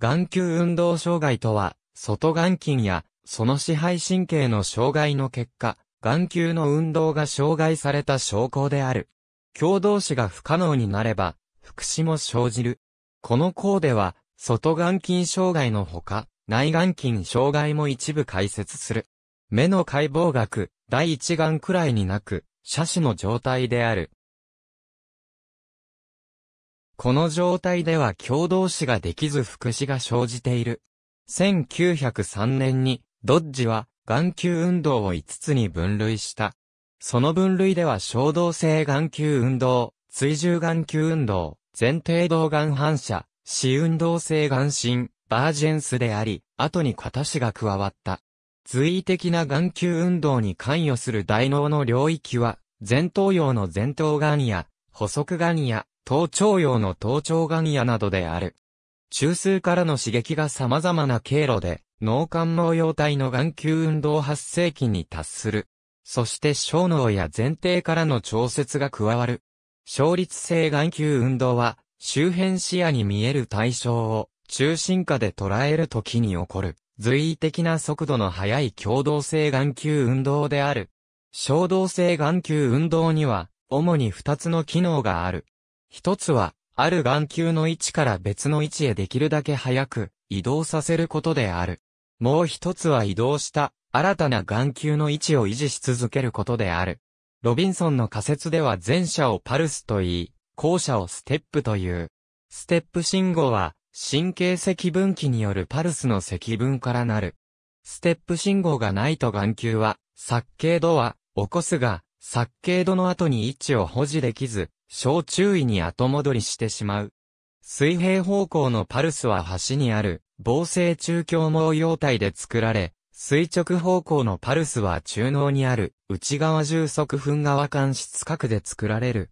眼球運動障害とは、外眼筋や、その支配神経の障害の結果、眼球の運動が障害された症候である。共同視が不可能になれば、副視も生じる。この項では、外眼筋障害のほか、内眼筋障害も一部解説する。目の解剖学、第一眼くらいになく、斜視の状態である。この状態では共同詞ができず副詞が生じている。1903年に、ドッジは、眼球運動を5つに分類した。その分類では衝動性眼球運動、追従眼球運動、前提動眼反射、死運動性眼心、バージェンスであり、後に片死が加わった。随意的な眼球運動に関与する大脳の領域は、前頭葉の前頭眼や、補足眼や、頭頂葉の頭頂眼野などである。中枢からの刺激が様々な経路で、脳幹脳様体の眼球運動発生期に達する。そして小脳や前提からの調節が加わる。勝率性眼球運動は、周辺視野に見える対象を中心下で捉えるときに起こる、随意的な速度の速い共同性眼球運動である。衝動性眼球運動には、主に2つの機能がある。一つは、ある眼球の位置から別の位置へできるだけ早く移動させることである。もう一つは移動した新たな眼球の位置を維持し続けることである。ロビンソンの仮説では前者をパルスと言い、後者をステップという。ステップ信号は神経積分器によるパルスの積分からなる。ステップ信号がないと眼球は、殺形度は起こすが、殺形度の後に位置を保持できず、小注意に後戻りしてしまう。水平方向のパルスは端にある、防性中強毛様体で作られ、垂直方向のパルスは中脳にある、内側重側墳側間質核で作られる。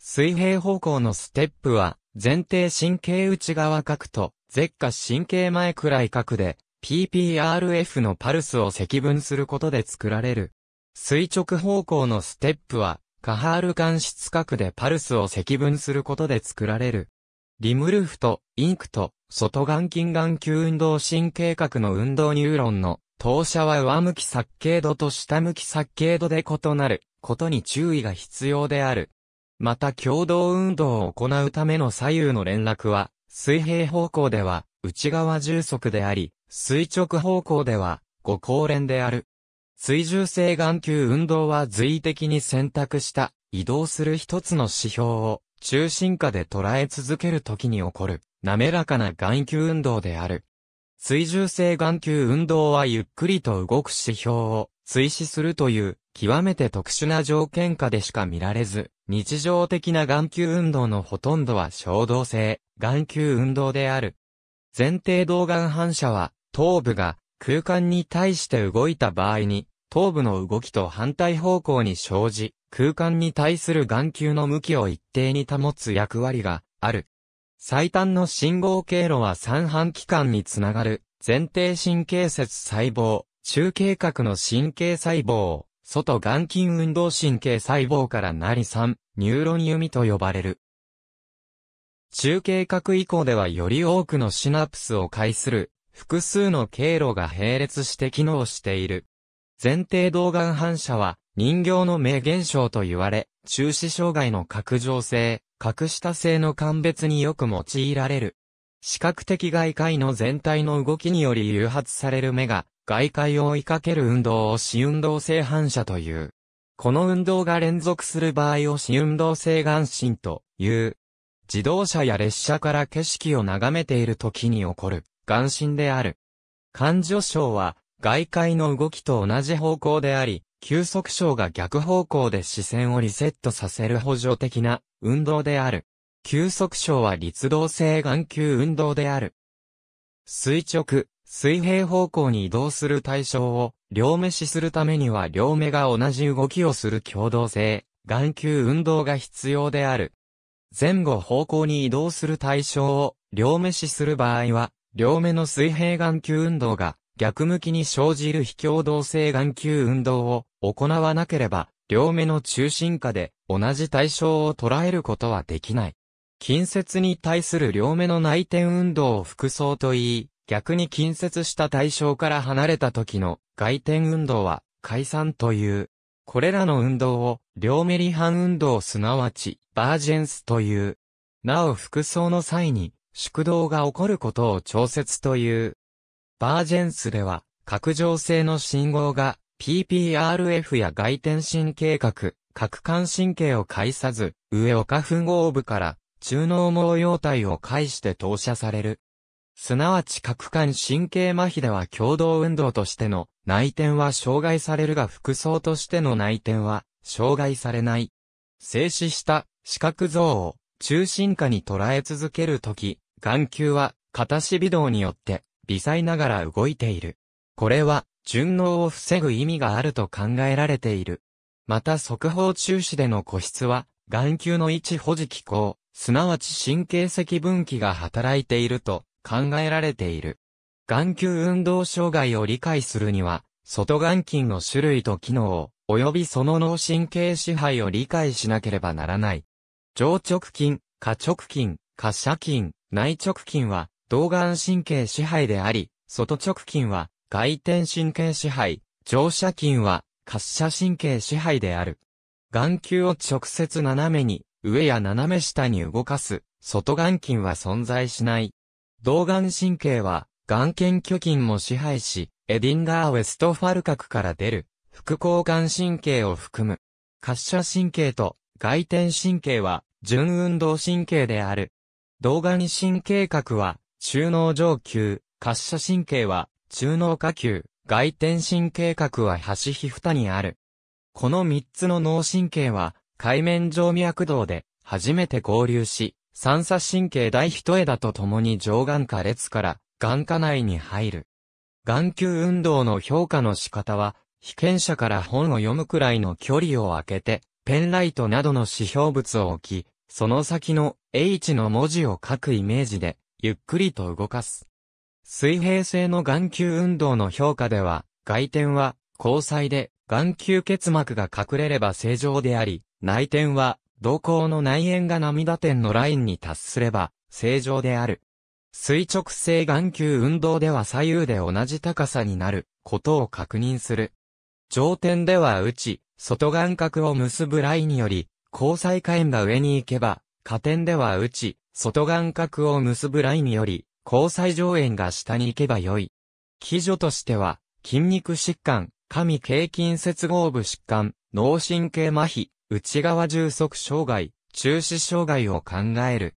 水平方向のステップは、前提神経内側核と、舌下神経前くらい核で、PPRF のパルスを積分することで作られる。垂直方向のステップは、カハール間質核でパルスを積分することで作られる。リムルフとインクと外眼筋眼球運動神経核の運動ニューロンの投射は上向き殺ー度と下向き殺ー度で異なることに注意が必要である。また共同運動を行うための左右の連絡は水平方向では内側重足であり、垂直方向では五光連である。追従性眼球運動は随意的に選択した移動する一つの指標を中心下で捉え続けるときに起こる滑らかな眼球運動である。追従性眼球運動はゆっくりと動く指標を追試するという極めて特殊な条件下でしか見られず、日常的な眼球運動のほとんどは衝動性眼球運動である。前提動眼反射は頭部が空間に対して動いた場合に、頭部の動きと反対方向に生じ、空間に対する眼球の向きを一定に保つ役割がある。最短の信号経路は三半規管につながる、前庭神経節細胞、中継核の神経細胞、外眼筋運動神経細胞からなり三、ニューロン弓と呼ばれる。中継核以降ではより多くのシナプスを介する複数の経路が並列して機能している。前提動眼反射は人形の名現象と言われ、中視障害の拡張性、格下性の鑑別によく用いられる。視覚的外界の全体の動きにより誘発される目が、外界を追いかける運動を視運動性反射という。この運動が連続する場合を視運動性眼神という。自動車や列車から景色を眺めている時に起こる。眼神である。感情症は、外界の動きと同じ方向であり、休息症が逆方向で視線をリセットさせる補助的な運動である。休息症は律動性眼球運動である。垂直、水平方向に移動する対象を両目視するためには両目が同じ動きをする共同性、眼球運動が必要である。前後方向に移動する対象を両目視する場合は両目の水平眼球運動が逆向きに生じる非共同性眼球運動を行わなければ、両目の中心下で同じ対象を捉えることはできない。近接に対する両目の内転運動を複層と言い、逆に近接した対象から離れた時の外転運動は解散という。これらの運動を両目離反運動すなわちバージェンスという。なお複層の際に縮動が起こることを調節という。バージェンスでは、拡張性の信号が PPRF や外転神経核、核間神経を介さず、上岡粉合部から中脳毛様体を介して投射される。すなわち核間神経麻痺では共同運動としての内転は障害されるが服装としての内転は障害されない。静止した視覚像を中心下に捉え続けるとき、眼球は、片し微動によって、微細ながら動いている。これは、順応を防ぐ意味があると考えられている。また速報中止での個室は、眼球の位置保持機構、すなわち神経積分岐が働いていると考えられている。眼球運動障害を理解するには、外眼筋の種類と機能を、及びその脳神経支配を理解しなければならない。上直筋、下直筋、下斜筋、内直筋は、動眼神経支配であり、外直筋は、外転神経支配、乗車筋は、滑車神経支配である。眼球を直接斜めに、上や斜め下に動かす、外眼筋は存在しない。動眼神経は、眼瞼挙筋も支配し、エディンガー・ウェストファル角から出る、副交換神経を含む。滑車神経と外転神経は、純運動神経である。動眼神経核は、中脳上級、滑車神経は、中脳下級、外転神経核は端皮蓋にある。この三つの脳神経は、海面上脈動で、初めて合流し、三叉神経第一枝と共に上眼下列から、眼下内に入る。眼球運動の評価の仕方は、被験者から本を読むくらいの距離を空けて、ペンライトなどの指標物を置き、その先の H の文字を書くイメージで、ゆっくりと動かす。水平性の眼球運動の評価では、外転は、交際で、眼球結膜が隠れれば正常であり、内転は、瞳孔の内縁が涙点のラインに達すれば、正常である。垂直性眼球運動では左右で同じ高さになることを確認する。上点では内、外眼角を結ぶラインにより交際火炎が上に行けば、下点では打ち、外眼角を結ぶラインより、交際上縁が下に行けばよい。基準としては、筋肉疾患、神経筋接合部疾患、脳神経麻痺、内側充足障害、中止障害を考える。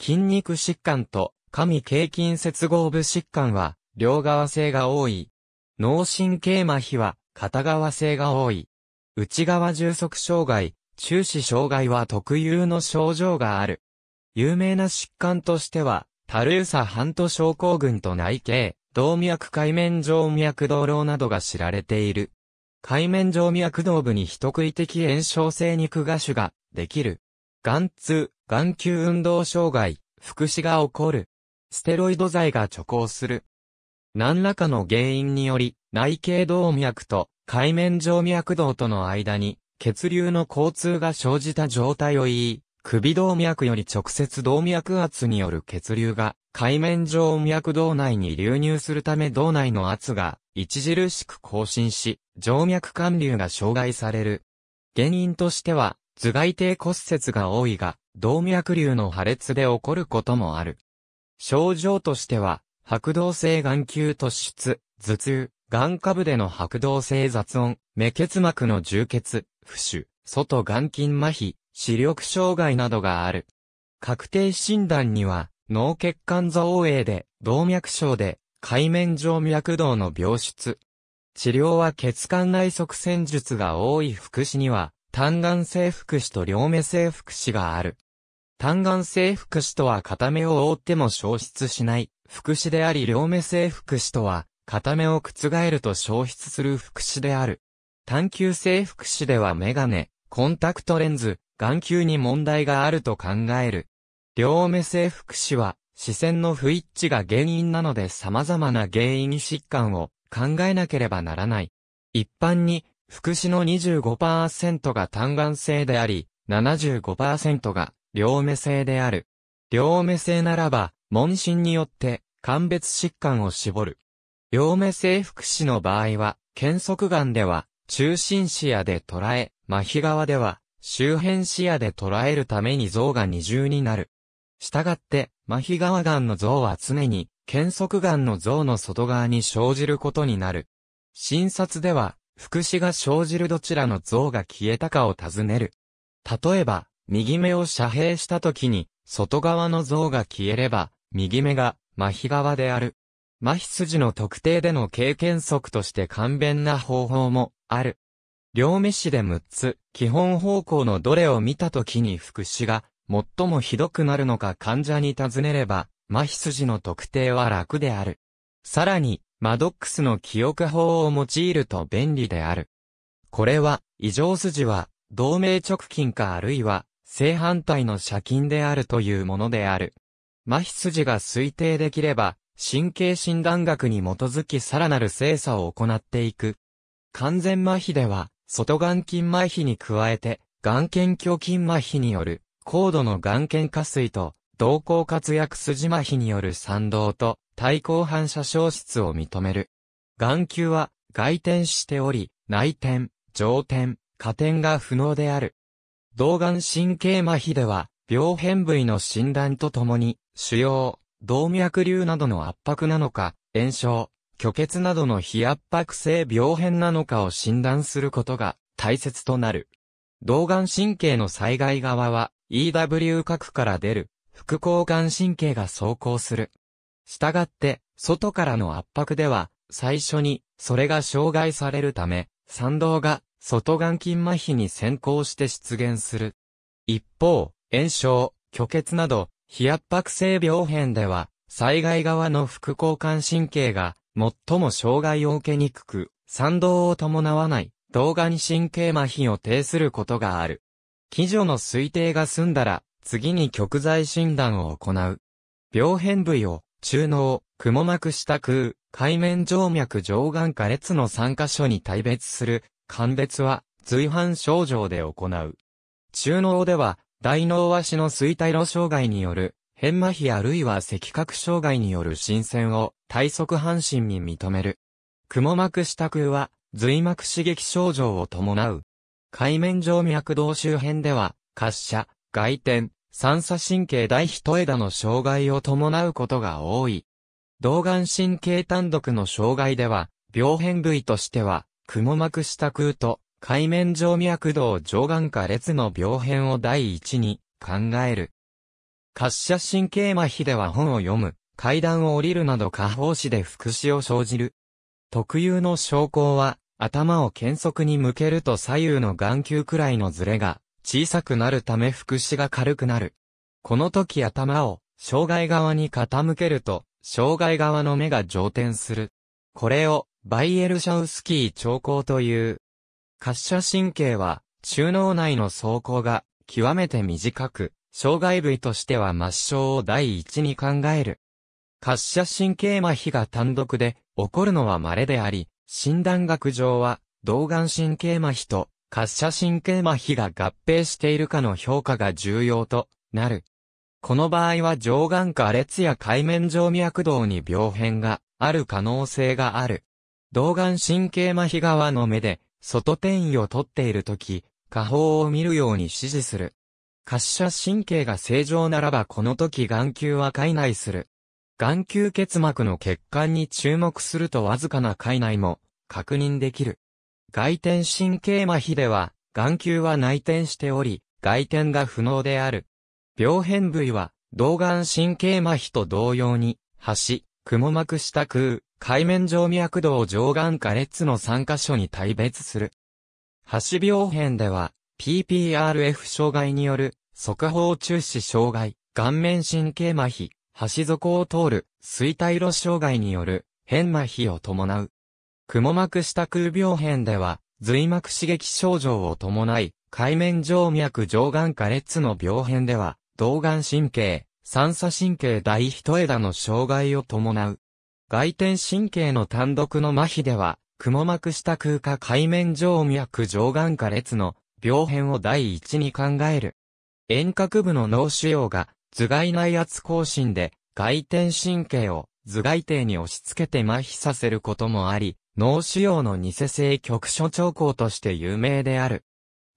筋肉疾患と神経筋接合部疾患は、両側性が多い。脳神経麻痺は、片側性が多い。内側充足障害、中止障害は特有の症状がある。有名な疾患としては、タルーサ半ト症候群と内径、動脈海面上脈動炉などが知られている。海面上脈動部に非特異的炎症性肉芽腫ができる。眼痛、眼球運動障害、副死が起こる。ステロイド剤が貯行する。何らかの原因により、内径動脈と海面上脈動との間に血流の交通が生じた状態を言い、首動脈より直接動脈圧による血流が、海面上脈動内に流入するため動内の圧が、著しく更新し、静脈管流が障害される。原因としては、頭蓋底骨折が多いが、動脈瘤の破裂で起こることもある。症状としては、白動性眼球突出、頭痛、眼下部での白動性雑音、目結膜の充血、不腫、外眼筋麻痺、視力障害などがある。確定診断には、脳血管造影で、動脈症で、海面上脈動の病出。治療は血管内側線術が多い副詞には、単眼性副詞と両目性副詞がある。単眼性副詞とは片目を覆っても消失しない副詞であり両目性副詞とは片目を覆ると消失する副詞である。探求性福祉ではメガネ、コンタクトレンズ、眼球に問題があると考える。両目性福祉は、視線の不一致が原因なので様々な原因疾患を考えなければならない。一般に、福祉の25%が単眼性であり、75%が両目性である。両目性ならば、問診によって鑑別疾患を絞る。両目性福祉の場合は、検測眼では、中心視野で捉え、麻痺側では、周辺視野で捉えるために像が二重になる。したがって、麻痺側眼の像は常に、検測眼の像の外側に生じることになる。診察では、副視が生じるどちらの像が消えたかを尋ねる。例えば、右目を遮蔽した時に、外側の像が消えれば、右目が、麻痺側である。麻痺筋の特定での経験則として簡便な方法もある。両目視で6つ、基本方向のどれを見たときに副詞が、最もひどくなるのか患者に尋ねれば、麻痺筋の特定は楽である。さらに、マドックスの記憶法を用いると便利である。これは、異常筋は、同盟直近かあるいは、正反対の斜筋であるというものである。麻痺筋が推定できれば、神経診断学に基づきさらなる精査を行っていく完全麻痺では、外眼筋麻痺に加えて、眼瞼胸筋麻痺による、高度の眼瞼下垂と、動向活躍筋麻痺による賛同と、対抗反射消失を認める。眼球は、外転しており、内転、上転、下転が不能である。動眼神経麻痺では、病変部位の診断とともに、腫瘍、動脈瘤などの圧迫なのか、炎症、虚血などの非圧迫性病変なのかを診断することが大切となる。動眼神経の災害側は EW 核から出る副交換神経が走行する。したがって、外からの圧迫では、最初に、それが障害されるため、賛同が、外眼筋麻痺に先行して出現する。一方、炎症、虚血など、非圧迫性病変では、災害側の副交感神経が最も障害を受けにくく、賛同を伴わない、動画に神経麻痺を呈することがある。基準の推定が済んだら、次に極剤診断を行う。病変部位を、中脳、くも膜下腔、海面静脈上眼下列の3箇所に対別する、鑑別は、随伴症状で行う。中脳では、大脳足の衰退路障害による変麻痺あるいは赤角障害による新鮮を体側半身に認める。雲膜下空は髄膜刺激症状を伴う。海面上脈動周辺では、滑車、外転、三叉神経大一枝の障害を伴うことが多い。動眼神経単独の障害では、病変部位としては、雲膜下空と海面上脈動上眼下列の病変を第一に考える。滑車神経麻痺では本を読む、階段を降りるなど下方詞で副詞を生じる。特有の症候は、頭を剣側に向けると左右の眼球くらいのズレが小さくなるため副詞が軽くなる。この時頭を障害側に傾けると、障害側の目が上転する。これをバイエルシャウスキー兆候という。滑車神経は中脳内の走行が極めて短く、障害部位としては末梢を第一に考える。滑車神経麻痺が単独で起こるのは稀であり、診断学上は、動眼神経麻痺と滑車神経麻痺が合併しているかの評価が重要となる。この場合は上眼下裂や海面上脈動に病変がある可能性がある。動眼神経麻痺側の目で外転移を取っているとき、下方を見るように指示する。滑車神経が正常ならばこの時眼球は解内する。眼球結膜の血管に注目するとわずかな解内も確認できる。外転神経麻痺では眼球は内転しており、外転が不能である。病変部位は、動眼神経麻痺と同様に、端、雲膜下空、海面上脈動上眼下列の3箇所に大別する。橋病変では、PPRF 障害による、側方中止障害、顔面神経麻痺、端底を通る、衰退路障害による、変麻痺を伴う。蜘蛛膜下空病変では、髄膜刺激症状を伴い、海面上脈上眼下裂の病変では、動眼神経、三叉神経第一枝の障害を伴う。外転神経の単独の麻痺では、蜘蛛膜下空下海面上脈上眼下裂の病変を第一に考える。遠隔部の脳腫瘍が頭蓋内圧更新で外転神経を頭蓋底に押し付けて麻痺させることもあり、脳腫瘍の偽性局所兆候として有名である。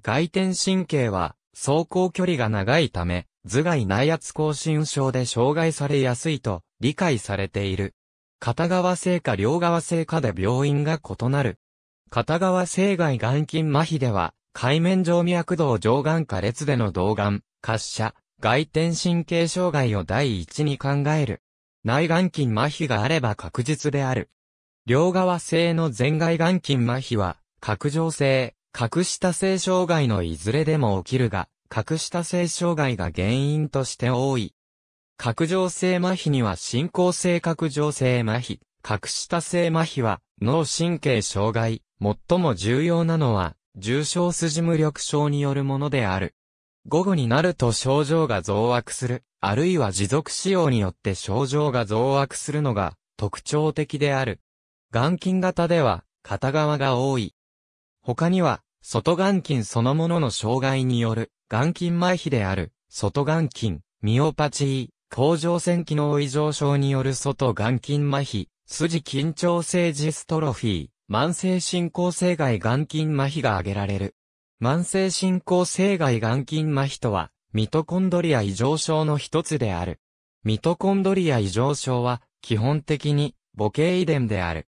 外転神経は走行距離が長いため、頭蓋内圧更新症で障害されやすいと理解されている。片側性か両側性かで病院が異なる。片側性外眼筋麻痺では、海面上脈動上眼下列での動眼、滑車、外転神経障害を第一に考える。内眼筋麻痺があれば確実である。両側性の前外眼筋麻痺は、角上性、角下性障害のいずれでも起きるが、角下性障害が原因として多い。角上性麻痺には進行性角上性麻痺、角下性麻痺は脳神経障害。最も重要なのは重症筋無力症によるものである。午後になると症状が増悪する、あるいは持続使用によって症状が増悪するのが特徴的である。眼筋型では片側が多い。他には、外眼筋そのものの障害による眼筋麻痺である、外眼筋、ミオパチー、甲状腺機能異常症による外眼筋麻痺、筋緊張性ジストロフィー、慢性進行性外眼筋麻痺が挙げられる。慢性進行性外眼筋麻痺とは、ミトコンドリア異常症の一つである。ミトコンドリア異常症は、基本的に、母系遺伝である。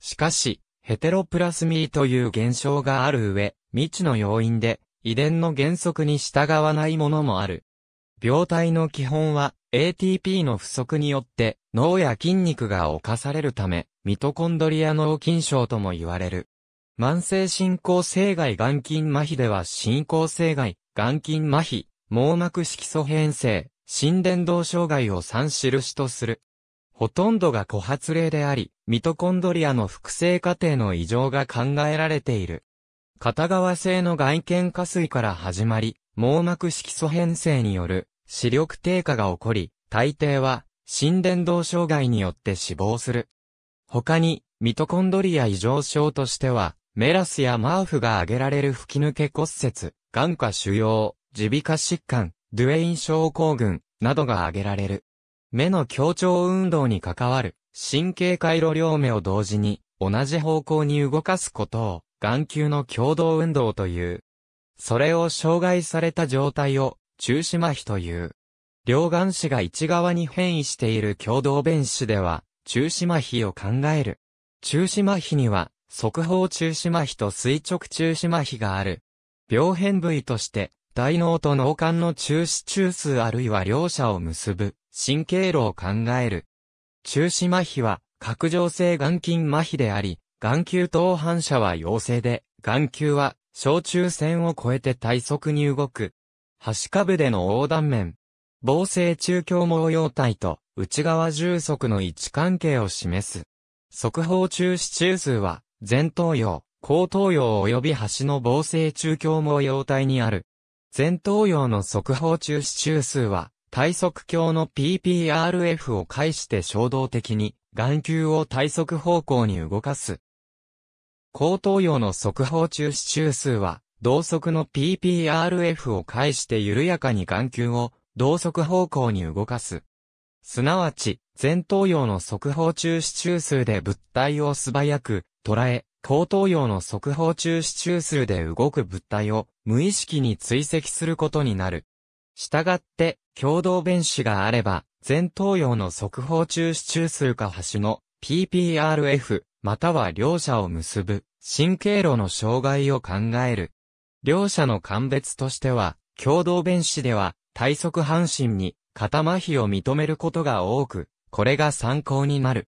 しかし、ヘテロプラスミーという現象がある上、未知の要因で、遺伝の原則に従わないものもある。病態の基本は ATP の不足によって脳や筋肉が侵されるため、ミトコンドリア脳筋症とも言われる。慢性進行性外眼筋麻痺では進行性外眼筋麻痺、網膜色素変性、心電動障害を3印とする。ほとんどが個発例であり、ミトコンドリアの複製過程の異常が考えられている。片側性の外見下垂から始まり、網膜色素変性による視力低下が起こり、大抵は、心電動障害によって死亡する。他に、ミトコンドリア異常症としては、メラスやマーフが挙げられる吹き抜け骨折、眼下腫瘍、耳鼻科疾患、ドゥエイン症候群、などが挙げられる。目の協調運動に関わる、神経回路両目を同時に、同じ方向に動かすことを、眼球の共同運動という。それを障害された状態を、中島痺という。両眼子が一側に変異している共同弁子では、中島痺を考える。中島痺には、速報中島痺と垂直中島痺がある。病変部位として、大脳と脳幹の中止中枢あるいは両者を結ぶ、神経路を考える。中止麻痺は、拡張性眼筋麻痺であり、眼球等反射は陽性で、眼球は、小中線を越えて体側に動く、端下部での横断面。防性中強模様体と内側重足の位置関係を示す。速報中支柱数は前頭葉、後頭葉及び端の防性中強模様体にある。前頭葉の速報中支柱数は体側強の PPRF を介して衝動的に眼球を体側方向に動かす。後頭葉の速報中支柱数は同側の PPRF を介して緩やかに眼球を同側方向に動かす。すなわち、前頭葉の側方中支柱数で物体を素早く捉え、後頭葉の側方中支柱数で動く物体を無意識に追跡することになる。したがって、共同弁子があれば、前頭葉の側方中支柱数か端の PPRF、または両者を結ぶ神経路の障害を考える両者の鑑別としては、共同弁士では、体側半身に、肩麻痺を認めることが多く、これが参考になる。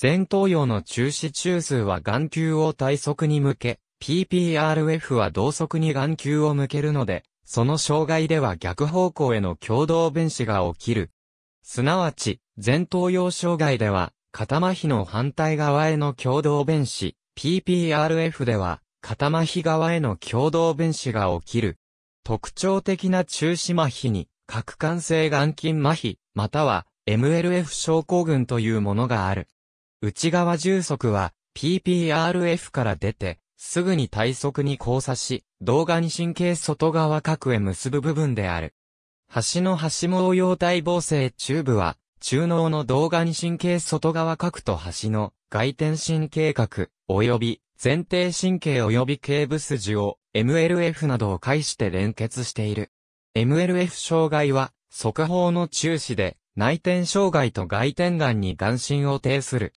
前頭葉の中止中枢は眼球を体側に向け、PPRF は同側に眼球を向けるので、その障害では逆方向への共同弁士が起きる。すなわち、前頭葉障害では、肩麻痺の反対側への共同弁士、PPRF では、片麻痺側への共同分子が起きる。特徴的な中止麻痺に、核間性眼筋麻痺、または MLF 症候群というものがある。内側充足は PPRF から出て、すぐに体側に交差し、動眼神経外側核へ結ぶ部分である。橋の橋網様体防性中部は、中脳の動眼神経外側核と橋の外転神経核、及び前庭神経及び頸部筋を MLF などを介して連結している。MLF 障害は、速報の中止で、内転障害と外転眼に眼振を呈する。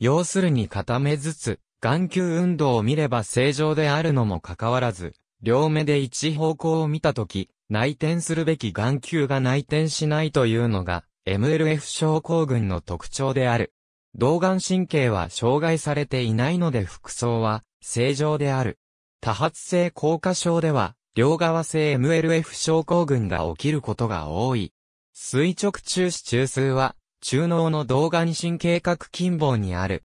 要するに片目ずつ、眼球運動を見れば正常であるのもかかわらず、両目で一方向を見たとき、内転するべき眼球が内転しないというのが、MLF 症候群の特徴である。動眼神経は障害されていないので服装は正常である。多発性硬化症では、両側性 MLF 症候群が起きることが多い。垂直中視中枢は、中脳の動眼神経核近傍にある。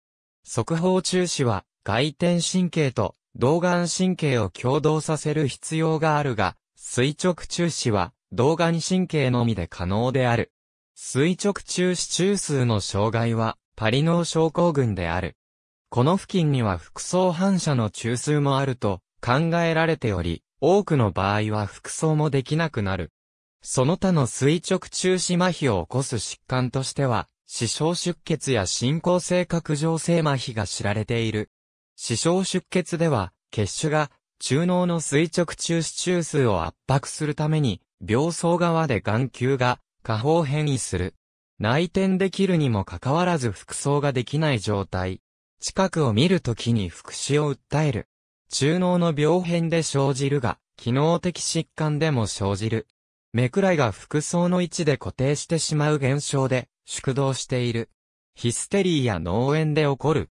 速報中視は、外転神経と動眼神経を共同させる必要があるが、垂直中視は、動眼神経のみで可能である。垂直中視中枢の障害は、パリ脳症候群である。この付近には複層反射の中枢もあると考えられており、多くの場合は複層もできなくなる。その他の垂直中止麻痺を起こす疾患としては、死傷出血や進行性角上性麻痺が知られている。死傷出血では、血腫が中脳の垂直中止中枢を圧迫するために、病巣側で眼球が下方変異する。内転できるにもかかわらず服装ができない状態。近くを見るときに副死を訴える。中脳の病変で生じるが、機能的疾患でも生じる。目くらいが服装の位置で固定してしまう現象で、縮動している。ヒステリーや脳炎で起こる。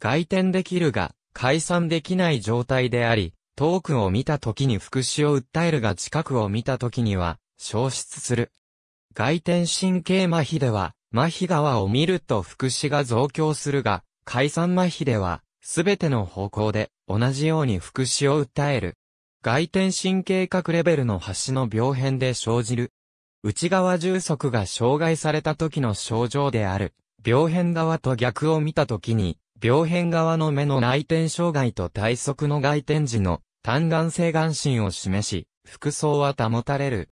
外転できるが、解散できない状態であり、遠くを見たときに副死を訴えるが近くを見たときには、消失する。外転神経麻痺では、麻痺側を見ると副詞が増強するが、解散麻痺では、すべての方向で同じように副詞を訴える。外転神経核レベルの端の病変で生じる。内側充足が障害された時の症状である。病変側と逆を見た時に、病変側の目の内転障害と体側の外転時の単眼性眼神を示し、服装は保たれる。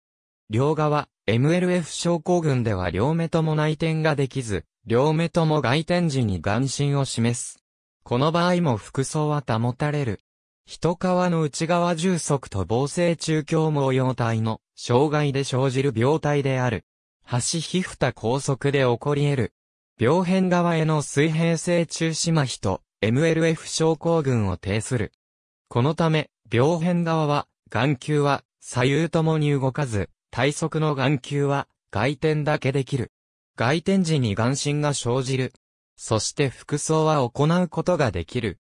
両側、MLF 症候群では両目とも内転ができず、両目とも外転時に眼神を示す。この場合も服装は保たれる。一皮の内側重足と防性中胸毛様体の障害で生じる病態である。端皮蓋拘束で起こり得る。病変側への水平性中止麻痺と MLF 症候群を呈する。このため、病変側は、眼球は左右ともに動かず、体側の眼球は外転だけできる。外転時に眼神が生じる。そして服装は行うことができる。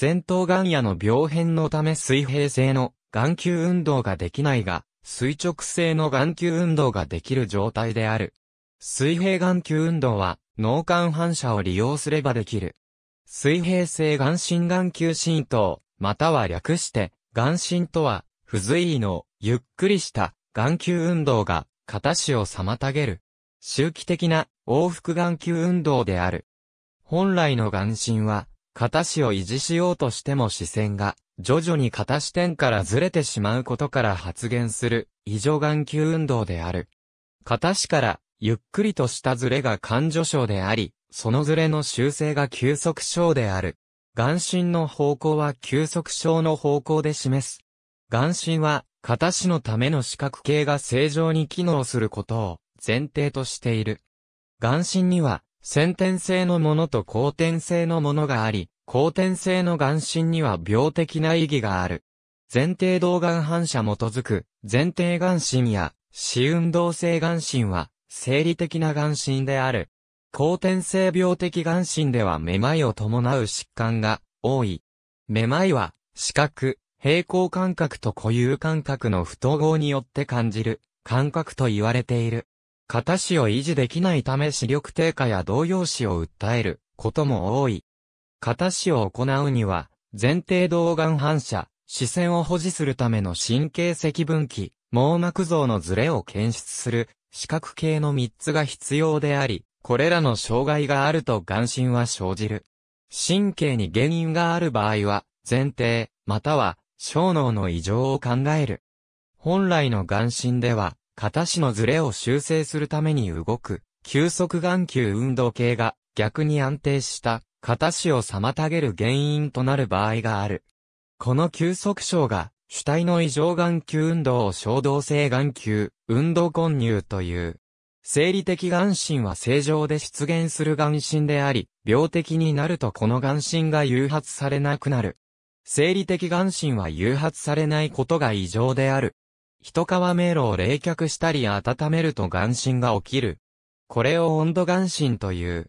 前頭眼野の病変のため水平性の眼球運動ができないが、垂直性の眼球運動ができる状態である。水平眼球運動は脳幹反射を利用すればできる。水平性眼神眼球浸透、または略して、眼神とは、不随意の、ゆっくりした、眼球運動が、形を妨げる。周期的な往復眼球運動である。本来の眼神は、片を維持しようとしても視線が、徐々に片視点からずれてしまうことから発現する、異常眼球運動である。片視から、ゆっくりとしたずれが感助症であり、そのずれの修正が休息症である。眼神の方向は急速症の方向で示す。眼神は形のための視覚系が正常に機能することを前提としている。眼神には、先天性のものと後天性のものがあり、後天性の眼神には病的な意義がある。前提動眼反射基づく、前提眼神や、死運動性眼神は、生理的な眼神である。後天性病的眼神ではめまいを伴う疾患が多い。めまいは、視覚、平行感覚と固有感覚の不統合によって感じる感覚と言われている。片視を維持できないため視力低下や動揺視を訴えることも多い。片視を行うには、前提動眼反射、視線を保持するための神経積分器、網膜像のズレを検出する視覚系の3つが必要であり、これらの障害があると眼神は生じる。神経に原因がある場合は、前提、または小脳の異常を考える。本来の眼神では、形のズレを修正するために動く、急速眼球運動系が逆に安定した形を妨げる原因となる場合がある。この急速症が主体の異常眼球運動を衝動性眼球、運動混入という。生理的眼神は正常で出現する眼神であり、病的になるとこの眼神が誘発されなくなる。生理的眼神は誘発されないことが異常である。一皮迷路を冷却したり温めると眼神が起きる。これを温度眼神という。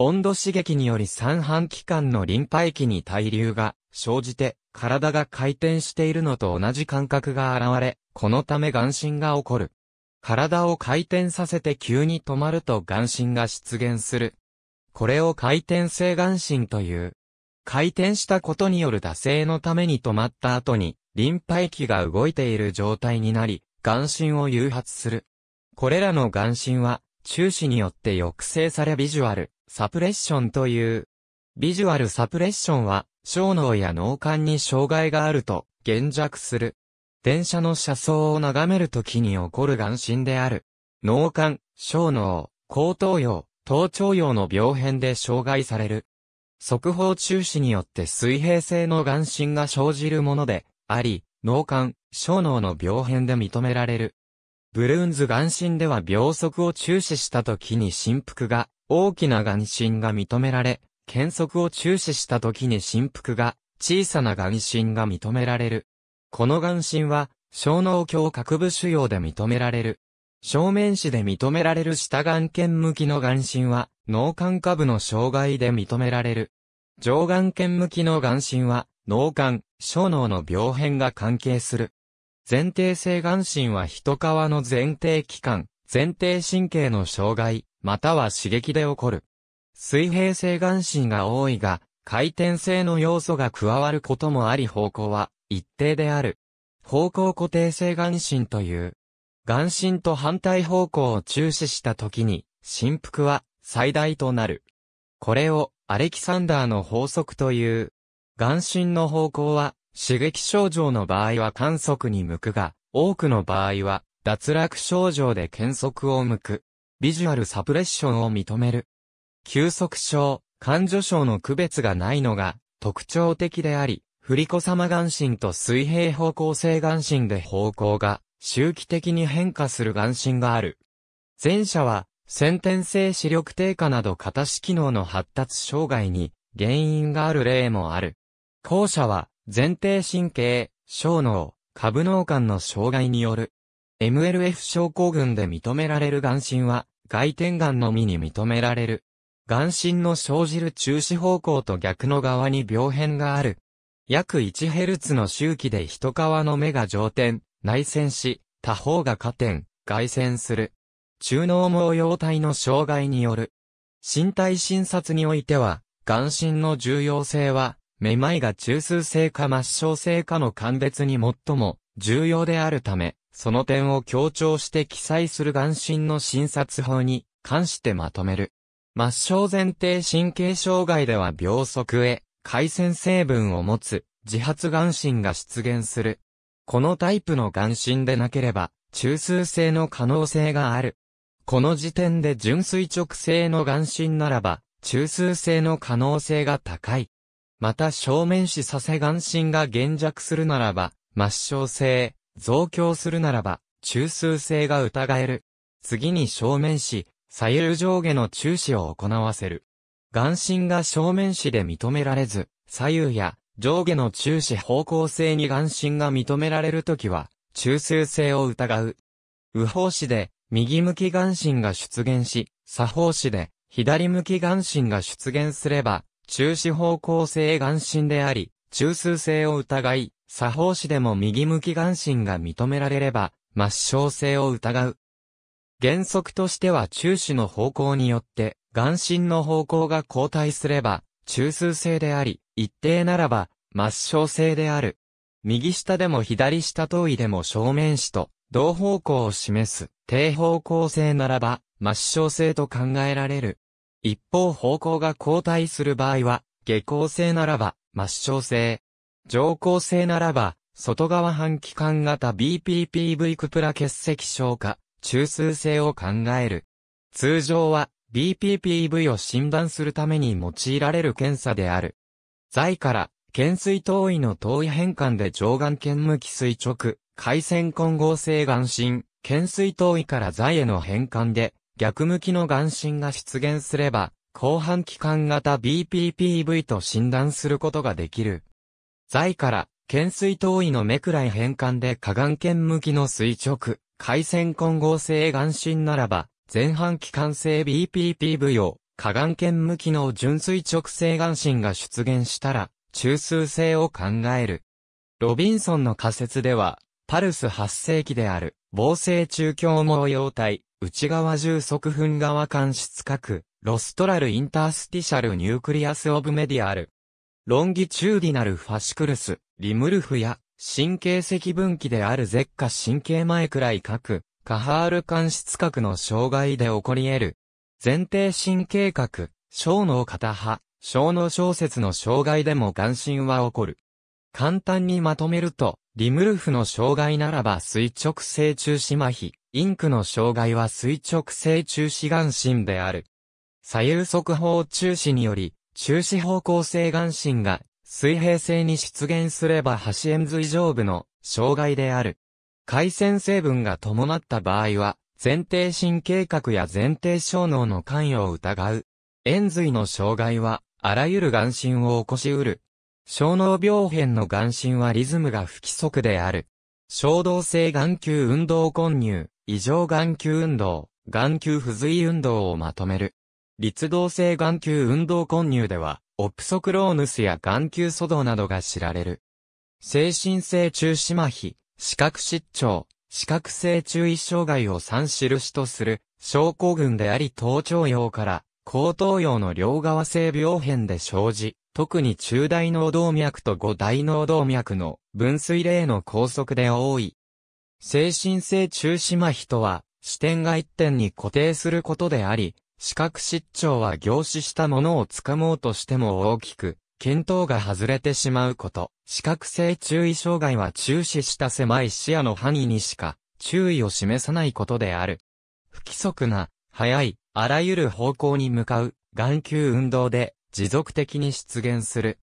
温度刺激により三半期管のリンパ液に対流が生じて体が回転しているのと同じ感覚が現れ、このため眼神が起こる。体を回転させて急に止まると眼神が出現する。これを回転性眼神という。回転したことによる惰性のために止まった後に、リンパ液が動いている状態になり、眼神を誘発する。これらの眼神は、中止によって抑制されビジュアル、サプレッションという。ビジュアルサプレッションは、小脳や脳幹に障害があると、減弱する。電車の車窓を眺めるときに起こる眼神である。脳幹、小脳、後頭葉、頭頂葉の病変で障害される。速報中止によって水平性の眼神が生じるもので、あり、脳幹、小脳の病変で認められる。ブルーンズ眼神では秒速を中止した時に振幅が、大きな眼神が認められ、検速を中止した時に振幅が、小さな眼神が認められる。この眼神は、小脳胸各部腫瘍で認められる。正面視で認められる下眼圏向きの眼神は、脳幹下部の障害で認められる。上眼瞼向きの眼神は、脳幹、小脳の病変が関係する。前提性眼神は人皮の前提器官、前提神経の障害、または刺激で起こる。水平性眼神が多いが、回転性の要素が加わることもあり方向は一定である。方向固定性眼神という。眼神と反対方向を注視した時に、振幅は最大となる。これをアレキサンダーの法則という。眼神の方向は、刺激症状の場合は観測に向くが、多くの場合は、脱落症状で検測を向く。ビジュアルサプレッションを認める。休息症、感情症の区別がないのが特徴的であり、振り子様眼神と水平方向性眼神で方向が周期的に変化する眼神がある。前者は先天性視力低下など形機能の発達障害に原因がある例もある。後者は前提神経、小脳、下部脳幹の障害による。MLF 症候群で認められる眼神は外転眼のみに認められる。眼神の生じる中止方向と逆の側に病変がある。約 1Hz の周期で一皮の目が上転、内旋し、他方が下転、外旋する。中脳毛様体の障害による。身体診察においては、眼診の重要性は、めまいが中枢性か末梢性かの鑑別に最も重要であるため、その点を強調して記載する眼診の診察法に関してまとめる。末梢前提神経障害では秒速へ回線成分を持つ自発眼診が出現する。このタイプの眼診でなければ中枢性の可能性がある。この時点で純垂直性の眼神ならば、中枢性の可能性が高い。また正面視させ眼神が減弱するならば、抹消性、増強するならば、中枢性が疑える。次に正面視、左右上下の注視を行わせる。眼神が正面視で認められず、左右や上下の注視方向性に眼神が認められるときは、中枢性を疑う。右方視で右向き眼神が出現し、左方視で、左向き眼神が出現すれば、中止方向性眼神であり、中枢性を疑い、左方視でも右向き眼神が認められれば、抹消性を疑う。原則としては中止の方向によって、眼神の方向が交代すれば、中枢性であり、一定ならば、抹消性である。右下でも左下遠位でも正面視と、同方向を示す。低方向性ならば、抹消性と考えられる。一方方向が後退する場合は、下向性ならば、抹消性。上向性ならば、外側半期間型 BPPV クプラ結石症か、中枢性を考える。通常は、BPPV を診断するために用いられる検査である。在から、懸垂遠位の遠位変換で上眼圏無期垂直、回線混合性眼心、懸垂遠位から座への変換で、逆向きの眼神が出現すれば、後半期間型 BPPV と診断することができる。座から、懸垂遠位の目くらい変換で下眼圏向きの垂直、回線混合性眼神ならば、前半期間性 BPPV を、下眼圏向きの純垂直性眼神が出現したら、中枢性を考える。ロビンソンの仮説では、パルス発生期である防生中共模様体、内側重足粉側間室核、ロストラルインタースティシャルニュークリアスオブメディアル。ロンギチューディナルファシクルス、リムルフや、神経積分岐である舌下神経前くらい核、カハール間質核の障害で起こり得る。前提神経核、小脳片派、小脳小節の障害でも眼神は起こる。簡単にまとめると、リムルフの障害ならば垂直性中止麻痺、インクの障害は垂直性中止眼心である。左右速報中止により、中止方向性眼心が水平性に出現すれば端円髄上部の障害である。回線成分が伴った場合は、前提神経核や前提小脳の関与を疑う。円髄の障害は、あらゆる眼心を起こしうる、小脳病変の眼神はリズムが不規則である。衝動性眼球運動混入、異常眼球運動、眼球不随運動をまとめる。立動性眼球運動混入では、オプソクローヌスや眼球粗動などが知られる。精神性中止麻痺、視覚失調、視覚性注意障害を三印とする症候群であり頭頂葉から後頭葉の両側性病変で生じ、特に中大脳動脈と五大脳動脈の分水例の高速で多い。精神性中止麻痺とは、視点が一点に固定することであり、視覚失調は凝視したものを掴もうとしても大きく、見当が外れてしまうこと。視覚性注意障害は注視した狭い視野の範囲にしか注意を示さないことである。不規則な、速い、あらゆる方向に向かう眼球運動で持続的に出現する。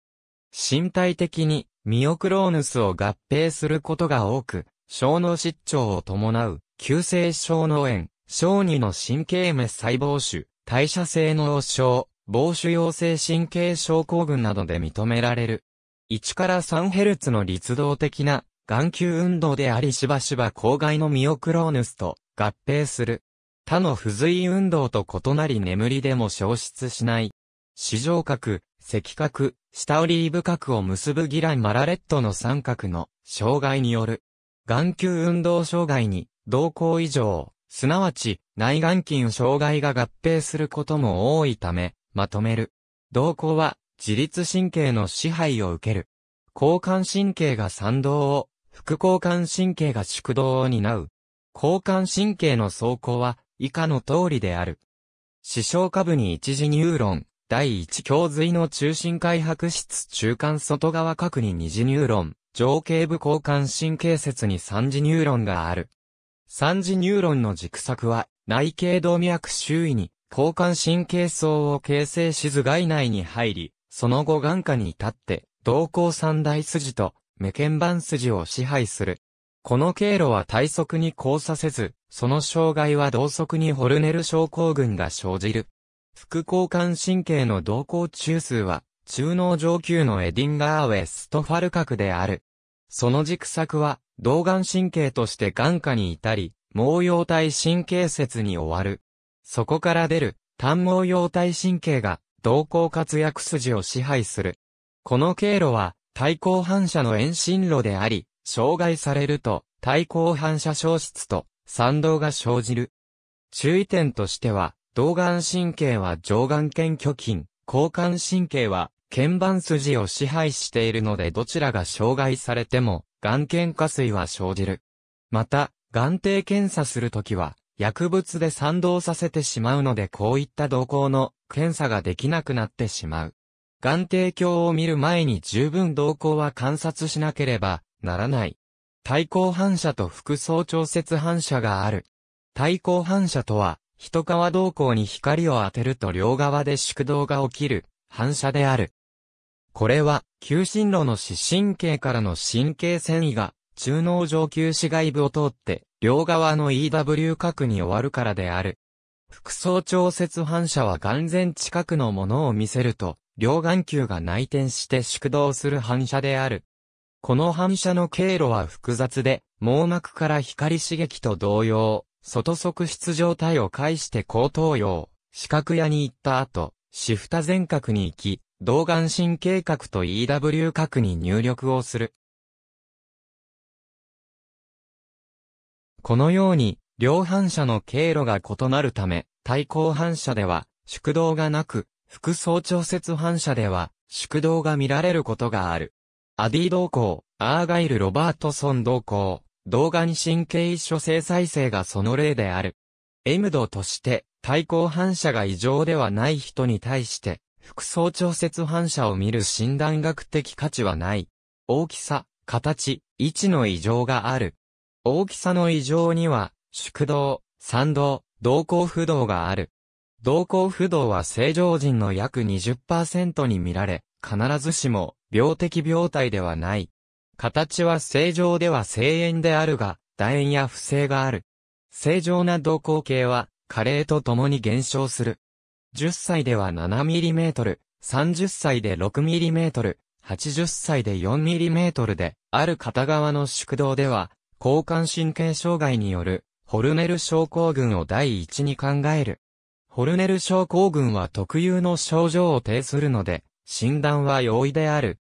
身体的にミオクローヌスを合併することが多く、小脳失調を伴う、急性小脳炎、小児の神経滅細胞腫、代謝性脳症、防腫陽性神経症候群などで認められる。1から3ヘルツの律動的な眼球運動でありしばしば郊外のミオクローヌスと合併する。他の不随運動と異なり眠りでも消失しない四条角、赤角、下オリーブ角を結ぶギラン・マラレットの三角の障害による、眼球運動障害に、動向異常、すなわち内眼筋障害が合併することも多いため、まとめる。動向は自律神経の支配を受ける。交換神経が賛同を、副交換神経が縮動を担う。交換神経の走行は以下の通りである。視床下部に一時ニューロン、第1胸髄の中心開白質中間外側角に二次ニューロン、上頸部交換神経節に三次ニューロンがある。三次ニューロンの軸索は、内頸動脈周囲に、交換神経層を形成し頭蓋内に入り、その後眼下に至って、動向三大筋と、無腱板筋を支配する。この経路は体側に交差せず、その障害は同側にホルネル症候群が生じる。副交感神経の動向中枢は、中脳上級のエディンガーウェストファル核である。その軸索は、動眼神経として眼下に至り、毛様体神経節に終わる。そこから出る、単毛様体神経が、動向活躍筋を支配する。この経路は、対抗反射の遠心路であり、障害されると、対抗反射消失と、賛同が生じる。注意点としては、動眼神経は上眼腱虚筋、交感神経は鍵盤筋を支配しているのでどちらが障害されても眼瞼下垂は生じる。また、眼底検査するときは薬物で賛同させてしまうのでこういった動向の検査ができなくなってしまう。眼底鏡を見る前に十分動向は観察しなければならない。対抗反射と副相調節反射がある。対抗反射とは、一皮動向に光を当てると両側で縮動が起きる、反射である。これは、求心路の視神経からの神経繊維が、中脳上級視外部を通って、両側の EW 角に終わるからである。服装調節反射は眼前近くのものを見せると、両眼球が内転して縮動する反射である。この反射の経路は複雑で、網膜から光刺激と同様、外側出状態を介して高頭葉、四角屋に行った後、シフタ全角に行き、動眼神経核と EW 核に入力をする。このように、両反射の経路が異なるため、対抗反射では、縮動がなく、副相調節反射では、縮動が見られることがある。アディ同行、アーガイル・ロバートソン同行。動眼神経一所生再生がその例である。M 度として、対抗反射が異常ではない人に対して、副層調節反射を見る診断学的価値はない。大きさ、形、位置の異常がある。大きさの異常には、縮動、賛動、動向不動がある。動向不動は正常人の約20%に見られ、必ずしも病的病態ではない。形は正常では正円であるが、楕円や不正がある。正常な動向形は、加齢とともに減少する。10歳では 7mm、30歳で 6mm、80歳で 4mm で、ある片側の縮道では、交感神経障害による、ホルネル症候群を第一に考える。ホルネル症候群は特有の症状を呈するので、診断は容易である。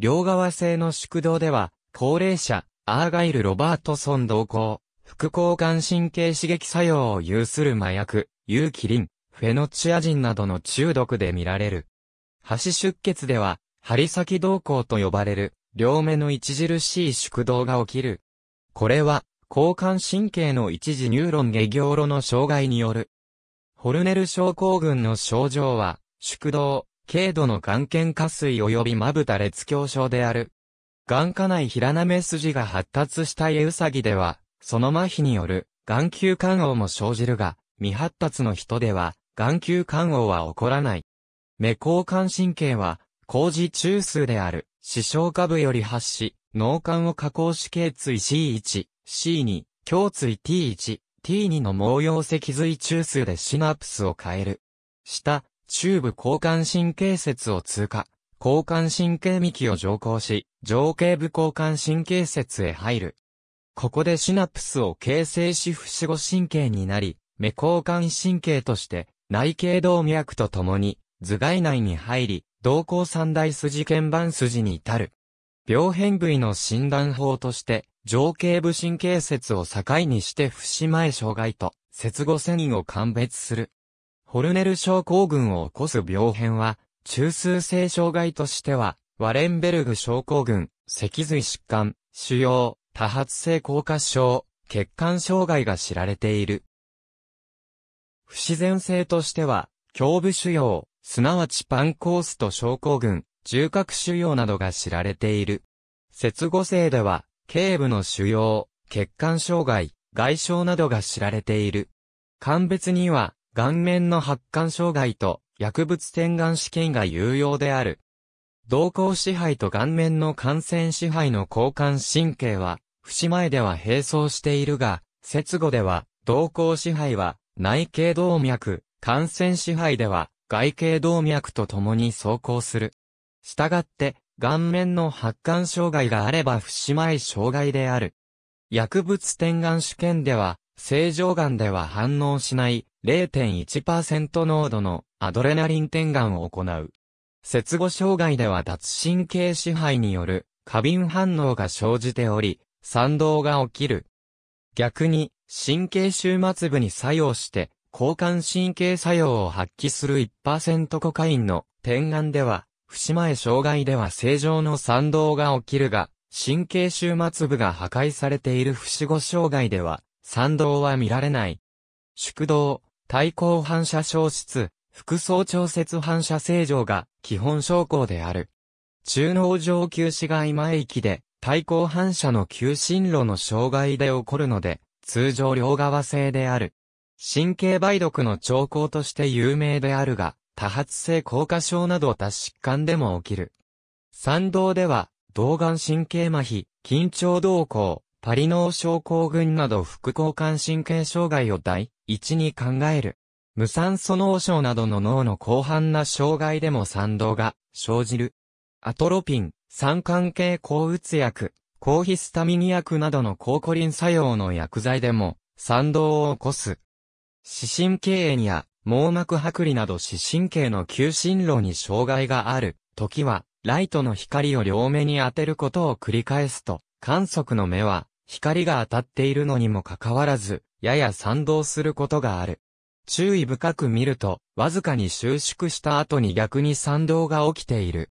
両側製の宿道では、高齢者、アーガイル・ロバートソン同行、副交感神経刺激作用を有する麻薬、有機リン、フェノチアジンなどの中毒で見られる。橋出血では、針先動向と呼ばれる、両目の著しい宿道が起きる。これは、交感神経の一時ニューロン下行路の障害による。ホルネル症候群の症状は、宿道、軽度の眼瞼下垂及びまぶた裂強症である。眼下内平な目筋が発達したエウサギでは、その麻痺による眼球感応も生じるが、未発達の人では、眼球感応は起こらない。目交換神経は、工事中枢である、視床下部より発し、脳幹を加工し頸椎 C1、C2、胸椎 T1、T2 の毛様脊髄中枢でシナプスを変える。下、中部交感神経節を通過、交感神経幹を上行し、上頸部交感神経節へ入る。ここでシナプスを形成し不死後神経になり、目交換神経として内頸動脈とともに頭蓋内に入り、動向三大筋鍵盤筋に至る。病変部位の診断法として、上頸部神経節を境にして節前障害と、節後繊維を鑑別する。ホルネル症候群を起こす病変は、中枢性障害としては、ワレンベルグ症候群、脊髄疾患、腫瘍、多発性硬化症、血管障害が知られている。不自然性としては、胸部腫瘍、すなわちパンコースト症候群、重核腫瘍などが知られている。接後性では、頸部の腫瘍、血管障害、外傷などが知られている。鑑別には、顔面の発汗障害と薬物点眼試験が有用である。動向支配と顔面の感染支配の交換神経は、節前では並走しているが、節後では、動向支配は内頸動脈、感染支配では外頸動脈と共に走行する。したがって、顔面の発汗障害があれば節前障害である。薬物点眼試験では、正常眼では反応しない0.1%濃度のアドレナリン点眼を行う。接後障害では脱神経支配による過敏反応が生じており、賛同が起きる。逆に、神経終末部に作用して、交感神経作用を発揮する1%コカインの点眼では、節前障害では正常の賛同が起きるが、神経終末部が破壊されている節後障害では、賛同は見られない。縮動、対抗反射消失、副層調節反射正常が基本症候である。中脳上級死外前域で対抗反射の急進路の障害で起こるので、通常両側性である。神経梅毒の兆候として有名であるが、多発性硬化症など多疾患でも起きる。賛道では、動眼神経麻痺、緊張動向、パリ脳症候群など副交感神経障害を代1に考える。無酸素脳症などの脳の広範な障害でも賛同が生じる。アトロピン、酸関係抗うつ薬、抗ヒスタミン薬などの抗コリン作用の薬剤でも賛同を起こす。視神経炎や網膜剥離など視神経の急進路に障害がある時は、ライトの光を両目に当てることを繰り返すと、観測の目は光が当たっているのにもかかわらず、やや賛同することがある。注意深く見ると、わずかに収縮した後に逆に賛同が起きている。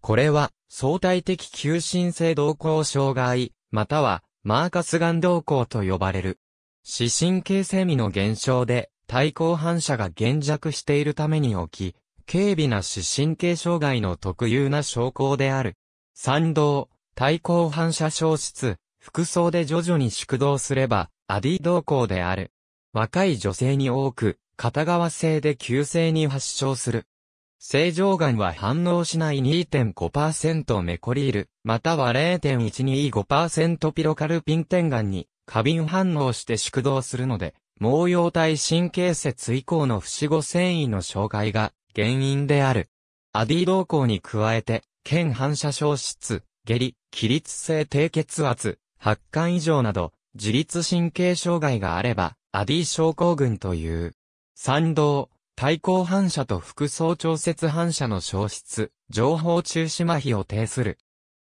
これは、相対的急進性動向障害、または、マーカスガン動向と呼ばれる。視神経セミの減少で、対抗反射が減弱しているために起き、軽微な視神経障害の特有な症候である。賛同、対抗反射消失、服装で徐々に縮動すれば、アディ同行である。若い女性に多く、片側性で急性に発症する。正常癌は反応しない2.5%メコリール、または0.125%ピロカルピン点癌に過敏反応して縮動するので、毛様体神経節以降の不死後繊維の障害が原因である。アディ動向に加えて、腱反射消失、下痢、起立性低血圧、発汗異常など、自律神経障害があれば、アディ症候群という、賛同、対抗反射と副相調節反射の消失、情報中止麻痺を呈する。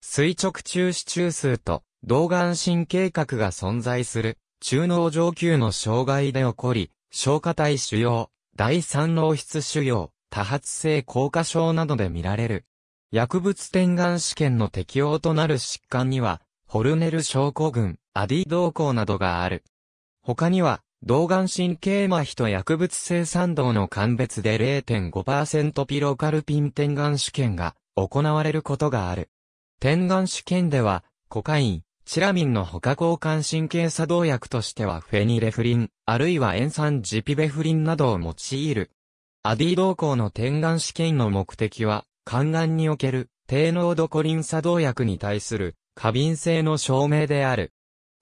垂直中止中枢と、動眼神経核が存在する、中脳上級の障害で起こり、消化体腫瘍、第三脳室腫瘍、多発性硬化症などで見られる。薬物点眼試験の適用となる疾患には、ホルネル症候群、アディ動向などがある。他には、動眼神経麻痺と薬物性賛同の鑑別で0.5%ピロカルピン点眼試験が行われることがある。点眼試験では、コカイン、チラミンの他交換神経作動薬としてはフェニレフリン、あるいは塩酸ジピベフリンなどを用いる。アディ動向の点眼試験の目的は、肝眼における低濃度コリン作動薬に対する過敏性の証明である。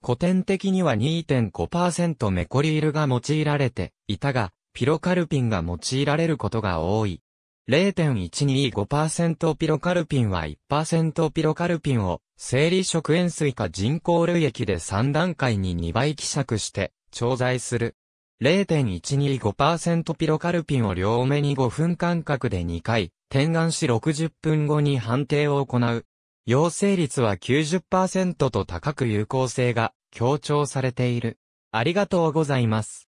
古典的には2.5%メコリールが用いられていたが、ピロカルピンが用いられることが多い。0.125%ピロカルピンは1%ピロカルピンを生理食塩水か人工類液で3段階に2倍希釈して調剤する。0.125%ピロカルピンを両目に5分間隔で2回、点眼し60分後に判定を行う。陽性率は90%と高く有効性が強調されている。ありがとうございます。